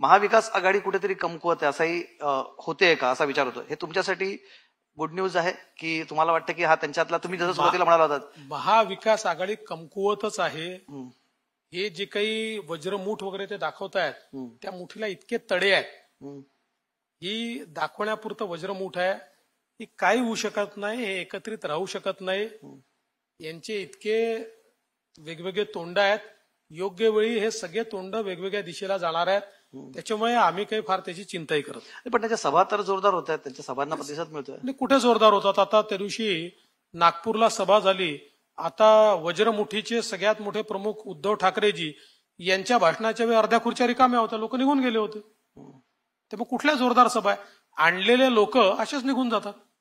महाविकास आघाडी कुठेतरी कमकुवत आहे असाही होते का असा विचार होतो हे तुमच्यासाठी गुड न्यूज आहे की तुम्हाला वाटतं की हा त्यांच्यातला तुम्ही जसं सुरुवातीला म्हणाला होता महाविकास आघाडी कमकुवतच आहे हे जे काही वज्रमूठ वगैरे ते आहेत त्या मुठीला इतके तडे आहेत ही दाखवण्यापुरतं वज्रमूठ आहे ही काही होऊ शकत नाही हे एकत्रित राहू शकत नाही यांचे इतके वेगवेगळे तोंड आहेत योग्य वेळी हे सगळे तोंड वेगवेगळ्या दिशेला जाणार आहेत त्याच्यामुळे आम्ही काही फार त्याची चिंताही करत नाही पण त्याच्या सभा तर जोरदार होत आहेत त्यांच्या सभांना प्रतिसाद मिळतोय कुठे जोरदार होतात आता त्या दिवशी नागपूरला सभा झाली आता वज्रमुठीचे सगळ्यात मोठे प्रमुख उद्धव ठाकरेजी यांच्या भाषणाच्या वेळी अर्ध्या खुर्च्या रिकाम्या होत्या लोक निघून गेले होते हो. ते मग कुठल्या जोरदार सभा आहे आणलेले लोक असेच निघून जातात